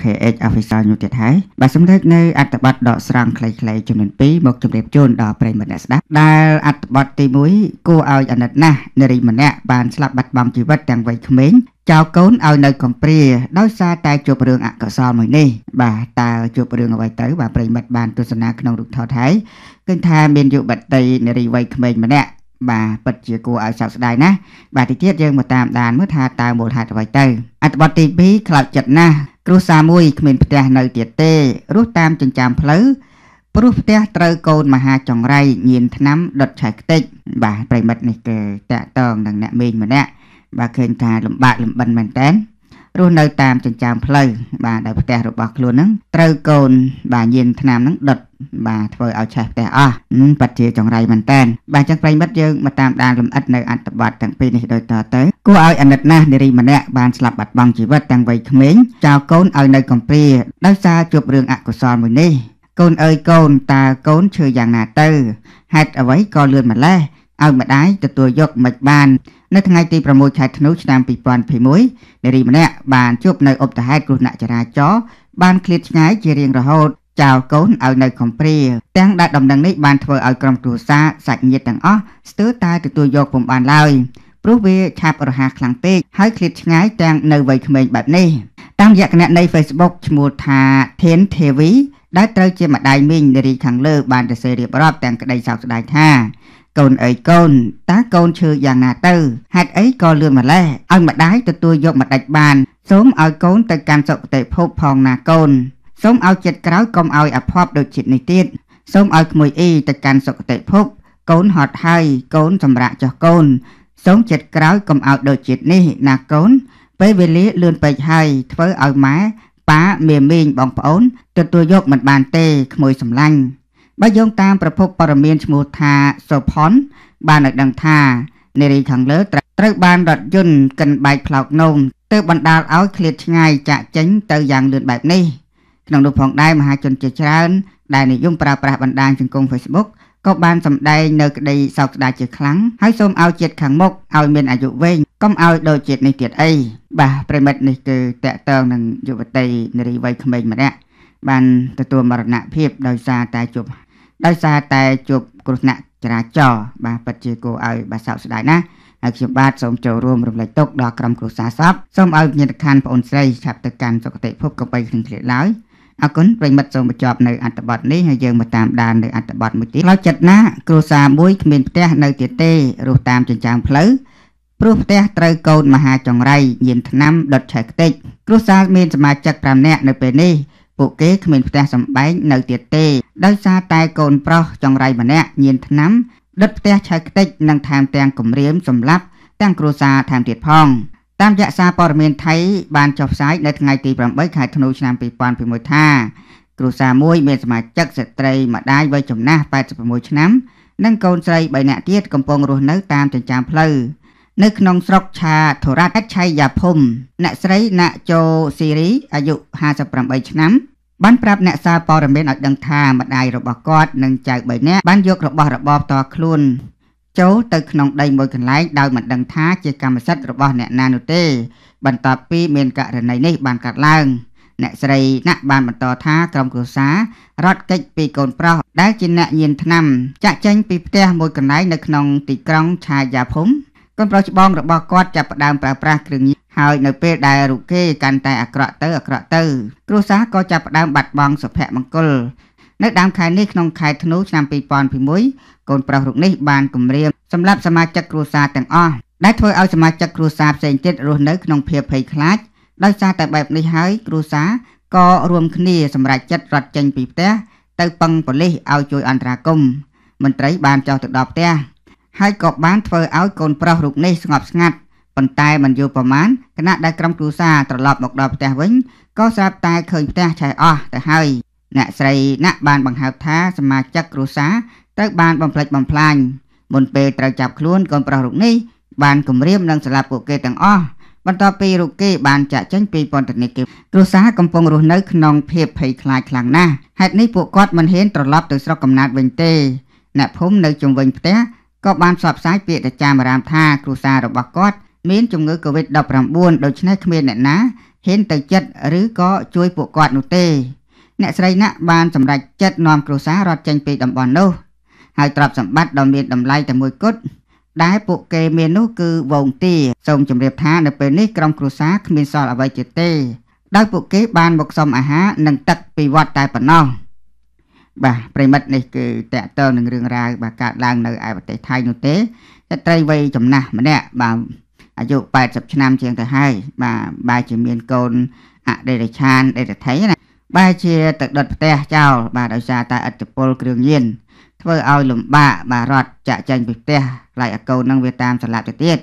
KH Official នោះទៀតហើយបាទសម្រាប់នៅអត្ថបទដកស្រង់ខ្លីៗចំនួន2មកជម្រាបជូនដល់ប្រិយមិត្តអ្នកស្ដាប់ដែលអត្ថបទទី1គួរឲ្យអាណិតណាស់នារីម្នាក់បានស្លាប់បាត់បង់ជីវិតទាំងវ័យក្មេងចៅកូនឲ្យ នៅកំព្រាដោយសារតែជួបរឿងអកុសលមួយនេះបាទតើជួបរឿងអ្វីទៅបាទប្រិមិត្តបានទស្សនាក្នុងរូបថតហើយឃើញថាមានយុវតីនារីវ័យក្មេងម្នាក់បាទពិតជាគួរឲ្យសោកស្ដាយណាស់បាទទីទៀតយើងមកតាមដានមើលថាតើមូលហេតុអ្វីទៅអត្ថបទទី2ខ្លោចចិត្តណាស់គ្រួសារមួយគ្មានផ្ទះនៅទៀតទេ រស់តាមចិញ្ចើមផ្លូវព្រោះផ្ទះត្រូវកូនមហាចង្រៃញៀនឆ្នាំដុតឆែកតិចបាទប្រិមិត្តនេះគឺតាក់តងនឹងអ្នកមេងម្នាក់បាទឃើញថាលំបាកលំបិនមែនតើរស់នៅតាមចិញ្ចើមផ្លូវបាទដែលផ្ទះរបស់ខ្លួនហ្នឹងត្រូវកូនបាទញៀនថ្នាំហ្នឹងដុតបាទធ្វើឲ្យឆេះផ្ទះអស់ប៉ັດជាចង្រៃមែនតែនបាទអញ្ចឹងប្រិមិត្តយើងមកតាមដានលំអិតនៅ អត្តបទទាំងពីរនេះដូចតទៅគួរឲ្យអាណិតណាស់នារីម្នាក់បានស្លាប់បាត់បង់ជីវិតទាំងវ័យក្មេងចោលកូនឲ្យនៅកំព្រាដោយសារជួបរឿងអកុសលមួយនេះកូនអើយកូនតើកូនឈឺយ៉ាងណាទៅហេតុអ្វីក៏លឿនម្លេះឲ្យម្ដាយទទួលយកមិនបាននៅថ្ងៃទី6ខែធ្នូឆ្នាំ2021នារីម្នាក់បានជួបនៅឧបទាហេតុគ្រោះថ្នាក់ចរាចរណ៍បានឃ្លាតឆ្ងាយជារៀងរហូតចោលកូនឲ្យនៅកំព្រាទាំងដែលដំណឹងនេះបានធ្វើឲ្យក្រុមគ្រួសារសាច់ញាតិទាំងអស់ស្ទើរតែទទួលយកពុំបានឡើយព្រោះវាឆាប់រហ័សខ្លាំងពេកហើយឃ្លាតឆ្ងាយទាំងនៅវ័យក្មេងបែបនេះតាមរយៈគណនី Facebook ឈ្មោះថា Thin TV ដែលត្រូវជាម្ដាយមីងនារីខាងលើបានសរសេររៀបរាប់ទាំងក្តីសោកស្ដាយថាកូនអើយកូន តាកូនឈឺយ៉ាងណាទៅហេតុអីក៏លឿនម្ល៉េះឲ្យម្ដាយទទួលយកមកដាច់បានសូមឲ្យកូនទៅកាន់សុគតិភព ផងណាកូនសូមឲ្យចិត្តក្រោយកុំឲ្យអភ័ព្វដូចចិត្តនេះទៀតសូមឲ្យក្មួយអីទៅកាន់សុគតិភព កូនហត់ហើយកូនសម្រាប់ចោះកូនសូមចិត្តក្រោយកុំឲ្យដូចចិត្តនេះណាកូនពេលវេលាលឿនពេកហើយធ្វើឲ្យម៉ែប៉ាមេមីងបងប្អូនទទួលយក មិនបាន ទេក្មួយសម្លាញ់បើយោងតាមប្រភពព័ត៌មានឈ្មោះថាសូផុនបានឲ្យដឹងថានារីខាងលើត្រូវបានរថយន្តកិនបែកផ្លោកនោមទើបបណ្ដាលឲ្យឃ្លាតឆ្ងាយចាក់ចេញទៅយ៉ាងលឿនបែបនេះក្នុងនោះផងដែរមហាជនជាច្រើន ដែលនិយមប្រើប្រាស់បណ្ដាញសង្គម Facebook ក៏បានសម្ដែងនៅក្តីសោកស្ដាយជាខ្លាំងហើយសូមឲ្យជាតិខាងមុខឲ្យមានអាយុវែងកុំឲ្យដូចជាតិនេះទៀតអីបាទប្រិមិត្តនេះគឺតកតងនឹងយុវតីនារីវ័យក្មេងម្នាក់បានទទួលមរណភាពដោយសារតែជួបដោយសារតែជួបគ្រោះថ្នាក់ចរាចរណ៍បាទពិតជាគួរឲ្យបាទសោកស្ដាយណាស់ហើយខ្ញុំបាទសូមចូលរួមរំលែកទុកដល់ក្រុមគ្រួសារសពសូមឲ្យញាតិខណ្ឌប្អូនស្រីឆាប់ទៅកាន់សុគតិភពកុំបីក្នុងគ្រាឡើយអរគុណប្រិមិត្តសូមបញ្ចប់នៅអត្ថបទនេះហើយយើងមកតាមដាននៅអត្ថបទមួយទៀតផ្លូវចិត្តណាគ្រួសារមួយគ្មានផ្ទះនៅទៀតទេរស់តាមចិញ្ចើមផ្លូវព្រោះផ្ទះត្រូវកូនមហាចង្រៃញៀនឆ្នាំដុតឆែកតិចគ្រួសារមានសមាជិក5នាក់នៅពេលនេះពួកគេគ្មានផ្ទះសម្បែងនៅទៀតទេដោយសារតែកូនប្រុសចង្រៃម្នាក់ញៀនថ្នាំដុតផ្ទះឆៅខ្ទេចនិងថែមទាំងគំរាមសម្លាប់ទាំងគ្រួសារថែមទៀតផង តាមរយៈសារព័ត៌មានថៃបានចុះផ្សាយនៅថ្ងៃទី8ខែធ្នូឆ្នាំ2021ថាគ្រួសារមួយមានសមាជិកស្ត្រីម្ដាយវ័យចំណាស់86ឆ្នាំ និងកូនស្រី3នាក់ទៀតកំពុងរស់នៅតាមចិញ្ចើមផ្លូវនៅក្នុងស្រុកឆាធរៈឆៃយ៉ាភុំអ្នកស្រីណាក់ជូស៊ីរីអាយុ58ឆ្នាំបានប្រាប់អ្នកសារព័ត៌មានឲ្យដឹងថាម្ដាយរបស់គាត់និងចៅ3នាក់បានយករបស់របរផ្ទាល់ខ្លួនចូលទៅក្នុងដីមួយកន្លែងដោយមិនដឹងថាជាកម្មសិទ្ធិរបស់អ្នកណានោះទេ បន្ទាប់ពីមានករណីនេះបានកើតឡើង អ្នកស្រីណាក់បានបន្តថាក្រុមគ្រួសាររត់គេចពីកូនប្រុសដែលជាអ្នកញៀនថ្នាំចាក់ចេញពីផ្ទះមួយកន្លែងនៅក្នុងទីក្រុងឆាយាភូមិកូនប្រុសច្បងរបស់គាត់ចាប់ផ្ដើមប្រើប្រាស់គ្រឿងញៀនហើយ នៅពេលដែលរូគេកាន់តែអាក្រក់ទៅអាក្រក់ទៅគ្រួសារក៏ចាប់ផ្ដើមបាត់បង់សុភមង្គលនៅដើម ខែនេះក្នុងខែធ្នូឆ្នាំ2001កូនប្រុសរូបនេះបានគម្រាមសម្លាប់សមាជិកគ្រួសារទាំងអស់ដែលធ្វើឲ្យសមាជិកគ្រួសារផ្សេងទៀតរស់នៅក្នុងភាពភ័យខ្លាចដោយសារតែបែបនេះហើយ គ្រួសារក៏រួមគ្នាសម្រេចចិត្តរត់ចេញពីផ្ទះទៅពឹងប៉ូលីសឲ្យជួយ អន្តរាគមន៍មន្ត្រីបានចុះទៅដល់ផ្ទះហើយក៏បានធ្វើឲ្យកូនប្រុសរូបនេះស្ងប់ស្ងាត់ប៉ុន្តែមិនយូរប៉ុន្មានគណៈដែលក្រុមគ្រួសារត្រឡប់មកដល់ផ្ទះវិញក៏ស្រាប់តែឃើញផ្ទះឆេះអស់ទៅហើយអ្នកស្រីណាក់បានបង្ហើបថា សមាជិកគ្រួសារត្រូវបានបំផ្លិចបំផ្លាញមុនពេលត្រូវចាប់ខ្លួនកូនប្រុសរូបនេះបានគំរាមនិងសម្លាប់ពួកគេទាំងអស់បន្ទាប់ពីរូបគេ បានចាក់ចេញពីពន្ធនាគារគ្រួសារកំពុងរស់នៅក្នុងភាពភ័យខ្លាចខ្លាំងណាស់ហេតុនេះពួកគាត់មិនហ៊ានត្រឡប់ទៅស្រុកកំណើតវិញទេអ្នកភូមិនៅជុំវិញផ្ទះក៏បានផ្សព្វផ្សាយពាក្យចាមរាមថា គ្រួសាររបស់គាត់មានជំងឺ Covid-19 ដូច្នេះគ្មានអ្នកណាហ៊ានទៅចិត្តឬក៏ជួយពួកគាត់នោះទេ អ្នកស្រីណាក់បានសម្រេចចិត្តនាំគ្រួសាររត់ចេញពីតំបន់នោះហើយទ្រព្យសម្បត្តិដ៏មានតម្លៃតែមួយគត់ដែលពួកគេមាននោះគឺវងទាសូមជម្រាបថានៅពេលនេះក្រុមគ្រួសារគ្មានសល់អ្វីទៀតទេដោយពួកគេបានមកសុំអាហារនិងទឹកពីវត្តតែប៉ុណ្ណោះ។បាទប្រិមិត្តនេះគឺតកតើនឹងរឿងរ៉ាវបាទកើតឡើងនៅឯប្រទេសថៃនោះទេតែត្រីវ័យចំណាស់ម្នាក់បាទអាយុ80ឆ្នាំជាងទៅហើយបាទបែរជាមានកូនអដេរឆានដេរថៃណាបែរជាទៅដុតផ្ទះចោលបាទដោយសារតែអត្តពលគ្រឿងញៀនធ្វើឲ្យលំបាកបាទរត់ចាក់ចែងពីផ្ទះខ្លាចអកូននឹងវាតាមស្លាប់ទៅទៀត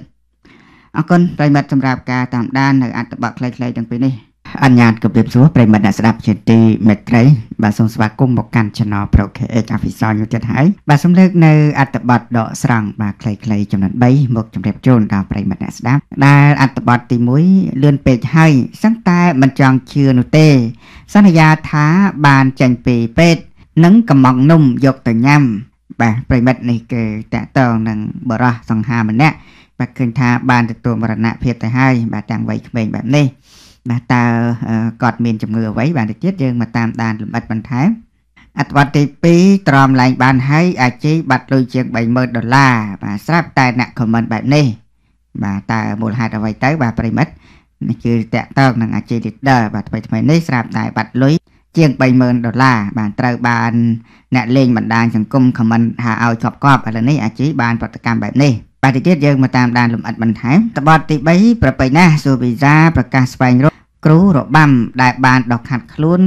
អរគុណប្រិមិត្តសម្រាប់ការតាមដាននៅអត្តបទខ្លីៗទាំងពីរនេះអញ្ញាតគម្រាបសួរប្រិមត្តអ្នកស្ដាប់ជាទីមេត្រីបាទសូមស្វាគមន៍មកកាន់ Channel Pro KH Official យុតិតហើយបាទសូមលើកនៅអត្ថបទដកស្រង់បាទខ្លីៗចំណុច3មកជម្រាបជូនដល់ប្រិមត្តអ្នកស្ដាប់ដែលអត្ថបទទី1លឿនពេកហើយសឹងតែមិនចង់ជឿនោះទេសន្យាថាបានចាញ់ពីពេទ្យនិងកំងនំយកទៅញ៉ាំបាទប្រិមត្តនេះគេតាក់តងនឹងបរោះសង្ហាម្នាក់បាទឃើញថាបានទទួលមរណភាពទៅហើយបាទទាំងវ័យក្មេងបែបនេះណាតើគាត់មានជំងឺអ្វីបានទៅទៀតយើងមកតាមដានលម្អិតបន្ថែមអត្ថបទទី2ត្រមឡើងបានហើយអាជីបាត់លុយជាង30000ដុល្លារបាទស្រាប់តែអ្នកខមមិនបែបនេះបាទតើមូលហេតុអ្វីទៅបាទប្រិមិត្តនេះគឺតាក់ទងនឹងអាជី leader បាទថ្មីថ្មីនេះស្រាប់តែបាត់លុយជាង30000ដុល្លារបានត្រូវបានអ្នកលេងបណ្ដាញសង្គមខមមិនថាឲ្យជាប់កប់ឥឡូវនេះអាជីបានប្រតិកម្មបែបនេះបាទទីទៀតយើងមកតាមដានលំអិតបន្ថែមតបតទី3ប្របីណាសូវីសាប្រកាសស្វែងរកគ្រូរបាំដែលបានដកខាត់ខ្លួន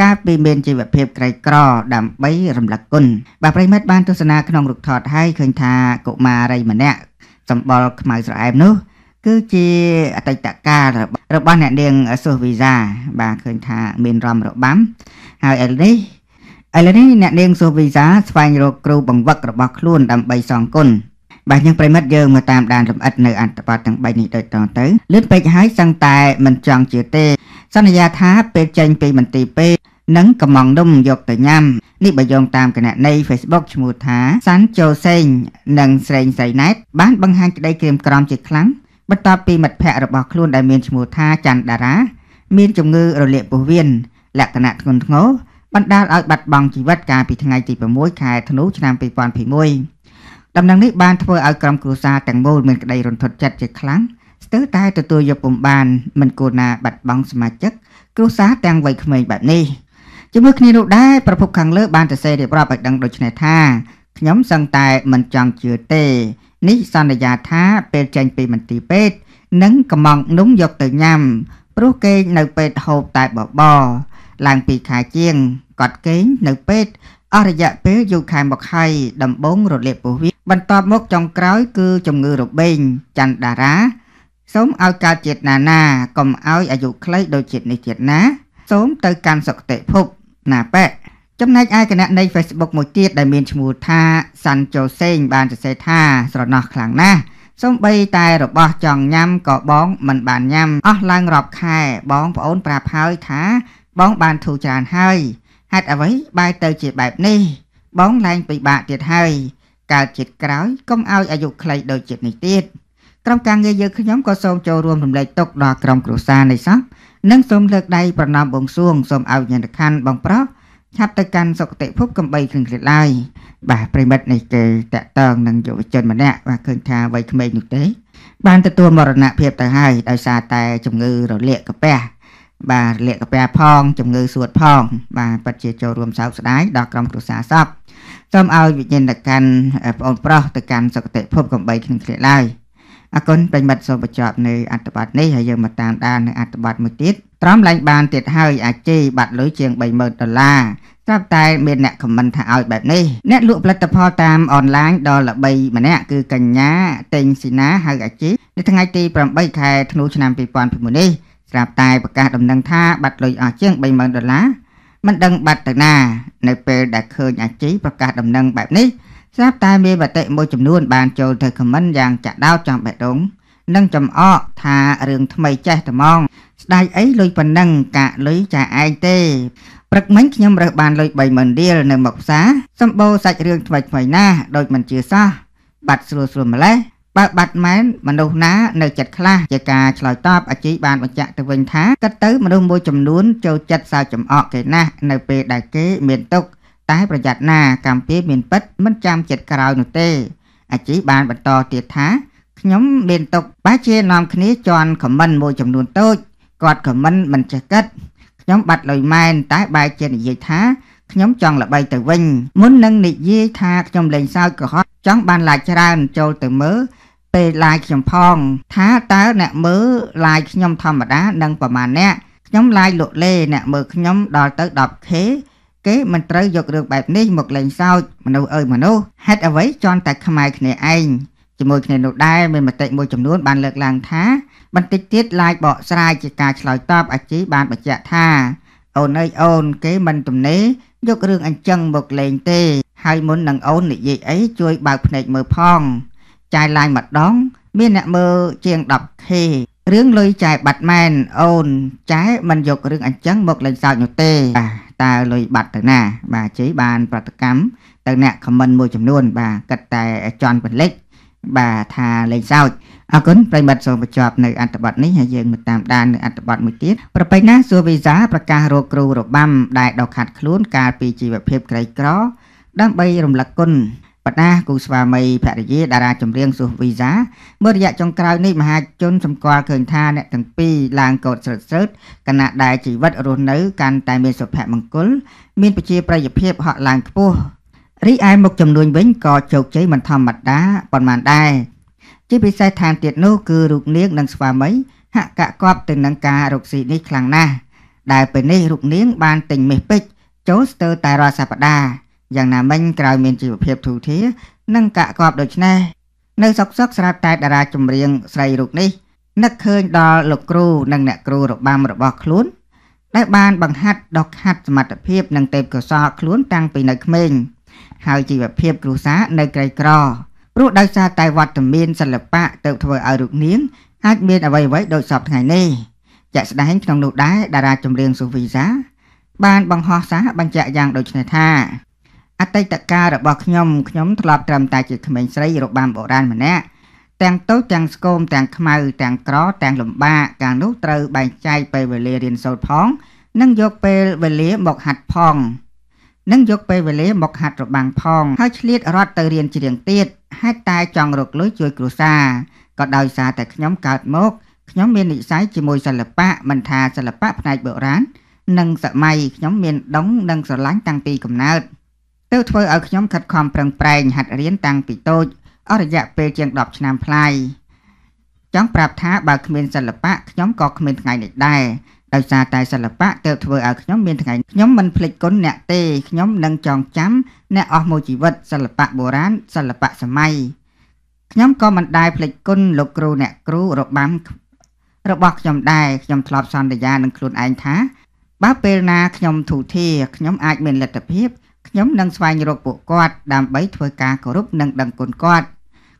កាលពីមានជីវភាពក្រីក្រដើម្បីរំលឹកគុណបាទប្រិមិត្តបានទស្សនាក្នុងរូបថតហើយឃើញថាកុមារីម្នាក់សម្បល់ខ្មៅស្រអែមនោះ គឺជាអតីតកាលរបស់អ្នកនាងសូវីសា បាទឃើញថា មានរំរបាំហើយឥឡូវនេះឥឡូវនេះអ្នកនាងសូវីសាស្វែងរកគ្រូបង្វឹករបស់ខ្លួន ដើម្បីសងគុណបាទយើងប្រិមិត្តយើងមកតាមដានលម្អិតនៅអត្ថបទទាំង3នេះដូចតទៅលឿនពេកហើយសឹងតែមិនចង់ជាទេ សន្យាថាពេលចេញពីមន្ទីរពេទ្យនិងកំងនំយកទៅញ៉ាំនេះបើយោងតាមគណនី Facebook ឈ្មោះថាសាន់ជូសេងនិងស្រេងសៃណែតបានបង្ហាញក្តីក្រៀមក្រំជាខ្លាំងបន្ទាប់ពីមិត្តភ័ក្តិរបស់ខ្លួនដែលមានឈ្មោះថាច័ន្ទតារាមានជំងឺ រលាកពោះវៀនលក្ខណៈធ្ងន់ធ្ងរបណ្ដាលឲ្យបាត់បង់ជីវិតកាលពីថ្ងៃទី6ខែធ្នូឆ្នាំ2021ដំណឹងនេះបានធ្វើឲ្យក្រុមគ្រួសារទាំងមូលមានក្តីរន្ធត់ចិត្តជាខ្លាំងស្ទើរតែទទួលយកពុំបាន មិនគួរណាបាត់បង់សមាជិកគ្រួសារទាំងវ័យក្មេងបែបនេះជាមួយគ្នានោះដែរប្រភពខាងលើបានសរសេររៀបរាប់ឲ្យដឹងដូចនេះថាខ្ញុំសឹងតែមិនចង់ជឿទេ នេះសន្យាថាពេលចេញពីមន្ទីរពេទ្យនឹងកំងនំយកទៅញ៉ាំព្រោះគេងនៅពេទ្យហូបតែបបរឡើងពីខែជាងគាត់គេងនៅពេទ្យអស់រយៈពេលយូរខែមកហើយដំបងរលាកពោះវៀនបន្ទាប់មកចុងក្រោយគឺជំងឺរបេងច័ន្ទដារា សូមឲ្យកើតជាតិណាណាកុំឲ្យអាយុខ្លីដូចជាតិនេះជាតិណា សូមទៅកាន់សុគតិភពណាប៉ែចំណែកឯគណៈនៃ Facebook មួយទៀតដែលមានឈ្មោះថាសាន់ជូសេង បានសរសេរថាស្រណោះខ្លាំងណាស់សូម្បីតែរបស់ចង់ញ៉ាំក៏បងមិនបានញ៉ាំ អស់ឡើងរាប់ខែបងប្អូនប្រាប់ហើយថា បងបានធូរច្រើនហើយហេតុអ្វីបែរទៅជាបែបនេះបងឡើងពិបាកទៀតហើយកើតជាតិក្រោយកុំឲ្យអាយុខ្លីដូចជាតិនេះទៀតក្រុមការងារយើងខ្ញុំក៏សូមចូលរួមរំលែកទុកដល់ក្រុមគ្រួសារនេះសោះនិងសូមលើកដៃប្រណម្យបួងសួងសូមឲ្យវិញ្ញាណក្ខន្ធបងប្រុសឆាប់ទៅកាន់សុគតិភពកំបីគ្រឿងគ្រិតឡើយបាទប្រិមិត្តនេះគឺតកតងនឹងយុវជនម្នាក់បាទឃើញថាវ័យក្មេងនោះទេបានទទួលមរណភាពទៅហើយដោយសារតែជំងឺរលាកកាពះបាទលក្ខពែផងជំងឺសួតផង បាទពិតជាចូលរួមសោកស្ដាយដល់ក្រុមគ្រួសារសពសូមឲ្យវិញ្ញាណកាន់ប្អូនប្រុសទៅកាន់សុគតិភពកំបីក្នុងគ្នាឡើយអគុណប្រិមិត្តសូមបញ្ចប់នៅអត្ថបទនេះហើយយើងមកតាមដាននៅអត្ថបទមួយទៀតត្រមឡើងបានទៀតហើយអាចជេរបាត់លុយជាង30000ដុល្លារស្រាប់តែមានអ្នកខមមិនថាឲ្យបែបនេះអ្នកលក់ផលិតផលតាមអនឡាញដល់ល្បីម្នាក់គឺកញ្ញាតេងស៊ីណាហៅអាជីនៅថ្ងៃទី8ខែធ្នូឆ្នាំ2009នេះស្រាប់តែប្រកាសដំណឹងថាបាត់លុយអស់ជាង30000ដុល្លារមិនដឹងបាត់ទៅណា នៅពេលដែលឃើញអាជីប្រកាសដំណឹងបែបនេះស្រាប់តែមានបតិមួយចំនួន បានចូលទៅខមមិនយ៉ាងចាក់ដោតចំបេះដូងនិងចំអកថារឿងថ្មីចេះត្មងស្ដាយអីលុយប៉ុណ្ណឹងកាក់លុយចាឯងទេព្រឹកមិញខ្ញុំរើសបានលុយ30000រៀលនៅមកផ្សារសម្បូរសាច់រឿងថ្មីថ្មីណាស់ដូចមិនជាសោះបាត់ស្រួលស្រួលម្លេះបើបាត់មែនមនុស្សណានៅ ចិត្តខ្លះជាការឆ្លើយតបអាជីបានបញ្ជាក់ទៅវិញថាគិតទៅមនុស្សមួយចំនួនចូលចិត្តសើចចំអកគេណាស់នៅ ពេលដែលគេមានទុក្ខតែប្រយ័ត្នណា កម្ពីមានពិតមិនចាំចិត្តក្រោយនោះទេអាជីបានបន្តទៀតថាខ្ញុំមានទុកបើជានាំគ្នាជន់ខមមិនមួយចំនួនតូចគាត់ខមមិនមិនចេះគិតខ្ញុំបាត់លុយម៉ែនតែបែរជានិយាយថាខ្ញុំចង់ល្បីទៅវិញមុននឹងនិយាយថាខ្ញុំលេងសើចកុហកចង់បានឡាចច្រើនចូលទៅមើលពេលឡាយខ្ញុំផងថាតើអ្នកមើលឡាយខ្ញុំធម្មតានឹងប្រមាណអ្នកខ្ញុំឡាយលក់លេអ្នក មើលខ្ញុំដល់ទៅ 10k គេមិនត្រូវយករឿងបែបនេះមកលេងសើចមនុស្សអើយមនុស្សហេតុអ្វីជន់តែខ្មែរគ្នាឯងជាមួយគ្នានោះដែរមានមតិមួយចំនួនបានលើកឡើងថា បន្តិចទៀតឡាយបកស្រាយជាការឆ្លើយតបអាជីបានបញ្ជាក់ថាអូនអើយអូន គេមិនទំនេរយករឿងអញ្ចឹងមកលេងទេហើយមុននឹងអូននិយាយអីជួយបើកភ្នែកមើលផងចាយឡាយម្ដង មានអ្នកមើលជាង 10k រឿងលុយចាយបាត់ម៉ែនអូនចាយមិនយករឿងអញ្ចឹងមកលេងសើចនោះទេបាទតើលុយបាត់ទៅណា បាទជ័យបានប្រតិកម្មទៅអ្នកខមមិនមួយចំនួន បាទគិតតែចន់ពលិចបាទថាលេងសើចអរគុណប្រិមិត្តសូមបញ្ចប់នៅអត្ថបទនេះហើយយើងមកតាមដាននៅអត្ថបទមួយទៀតប្រពៃណាសួរវីសាប្រកាសរកគ្រូរបាំដែលដកខាត់ខ្លួនកាលពីជីវភាពក្រីក្រដើម្បីរំលឹកគុណបណ្ដាគូស្វាមីភរិយាតារាចម្រៀងសុសវីសាមើលរយៈចុងក្រោយនេះមហាជនសម្គាល់ឃើញថាអ្នកទាំងពីរឡើងកោតស្រើតស្រើតគណៈដែលជីវិតរស់នៅកាន់តែមានសុភមង្គល មានប្រជាប្រិយភាពហក់ឡើងខ្ពស់រីឯមុខចំនួនវិញក៏ជោគជ័យមិនធម្មតាប៉ុន្មានដែរជាពិសេសថែមទៀតនោះគឺរូបនាងនិងស្វាមីហាក់កាក់គប់ទៅនឹងការរកស៊ីនេះខ្លាំងណាស់ដែលពេលនេះរូបនាងបានទិញមេសពេជ្រចូលស្ទើរតែរាល់សប្តាហ៍យ៉ាងណាមិញក្រៅមានជីវភាពទូធានិងកាក់កបដូចនេះនៅសុកសុកស្រាប់តែ តារាចម្រៀងស្រីរូបនេះនឹកឃើញដល់លោកគ្រូនិងអ្នកគ្រូរបាំរបស់ខ្លួនដែលបានបង្ហាត់ដកហាត់សមត្ថភាពនិងទេពកោសល្យខ្លួន តាំងពីនៅក្មេងហើយជីវភាពគ្រួសារនៅក្រីក្រព្រោះដោយសារតែវត្តមានសិល្បៈទៅធ្វើឲ្យរូបនាងអាចមានអ្វីអ្វីដូចសពថ្ងៃនេះជាក់ស្ដែងក្នុងនោះដែរតារាចម្រៀងស៊ូវីសា បានបង្ហោះសារបញ្ជាក់យ៉ាងដូចនេះថាអតីតកាលរបស់ខ្ញុំខ្ញុំធ្លាប់ត្រឹមតែជាក្មេងស្រីរបាំបុរាណម្នាក់ទាំងតូចទាំងស្គមទាំងខ្មៅទាំងក្រទាំងលំបាកកាលនោះត្រូវបែងចែកពេលវេលារៀនសូត្រផង និងយកពេលវេលាមកហាត់ផងនឹងយកពេលវេលាមកហាត់របាំងផង ហើយឆ្លៀតរត់ទៅរៀនច្រៀងទៀតហេតុតែចង់រកលុយជួយគ្រួសារក៏ដោយសារតែខ្ញុំកើតមកខ្ញុំមាននិស្ស័យជាមួយសិល្បៈមិនថាសិល្បៈផ្នែកបុរាណនិងសម័យខ្ញុំមានដងនិងស្រឡាញ់តាំងពីកំណើត។ទើបធ្វើឲ្យខ្ញុំខិតខំប្រឹងប្រែងហាត់រៀនតាំងពីតូចអស់រយៈពេលជាង10ឆ្នាំប្លាយចង់ប្រាប់ថាបើគ្មានសិល្បៈខ្ញុំក៏គ្មានថ្ងៃនេះដែរដោយសារតែសិល្បៈទើបធ្វើឲ្យខ្ញុំមានថ្ងៃខ្ញុំមិនភ្លេចគុណអ្នក ទេខ្ញុំនឹងចងចាំអ្នកអស់មួយជីវិតសិល្បៈបុរាណសិល្បៈសម័យខ្ញុំក៏មិនដែរភ្លេចគុណលោកគ្រូអ្នកគ្រូរបាំរបស់ខ្ញុំដែរខ្ញុំធ្លាប់សន្យានឹងខ្លួនឯងថាបើពេលណាខ្ញុំធូធាខ្ញុំអាចមានលទ្ធភាពខ្ញុំនឹងស្វែងរកពួកគាត់ដើម្បីធ្វើការគោរពនិងដឹងគុណគាត់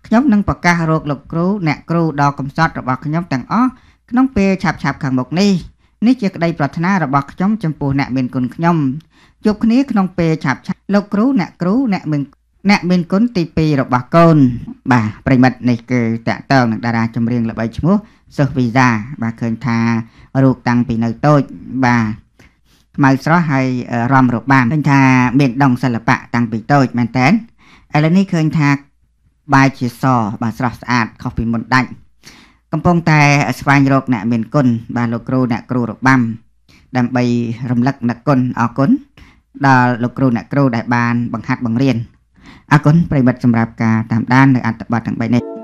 ខ្ញុំនឹងប្រកាសរកលោកគ្រូអ្នកគ្រូដ៏កំសត់របស់ខ្ញុំទាំងអស់ក្នុងពេលឆាប់ឆាប់ខាងមុខនេះនេះជាក្តីប្រាថ្នារបស់ខ្ញុំចំពោះអ្នកមានគុណខ្ញុំជួបគ្នាក្នុងពេលឆាប់ឆាប់លោកគ្រូអ្នកគ្រូអ្នកមានអ្នកមានគុណទី2របស់កូនបាទប្រិមិត្តនេះគឺតាក់ទងនឹងតារាចម្រៀងល្បីឈ្មោះសិស្សវីសា បាទឃើញថារូបតាំងពីនៅតូចបាទខ្មៅស្រស់ហើយរំរបាំឃើញថាមានដងសិល្បៈតាំងពីតូចមែនតើឥឡូវនេះឃើញថាបាយជាសបាទស្រស់ស្អាតខុសពីមុនដាច់កំពុងតែស្វែងរកអ្នកមានគុណបាទលោកគ្រូអ្នកគ្រូរបាំដើម្បីរំលឹកអ្នកគុណអរគុណដល់លោកគ្រូអ្នកគ្រូដែលបានបង្ហាត់បង្រៀនអរគុណប្រិមិត្តសម្រាប់ការតាមដាននៅអត្ថបទទាំង3នេះ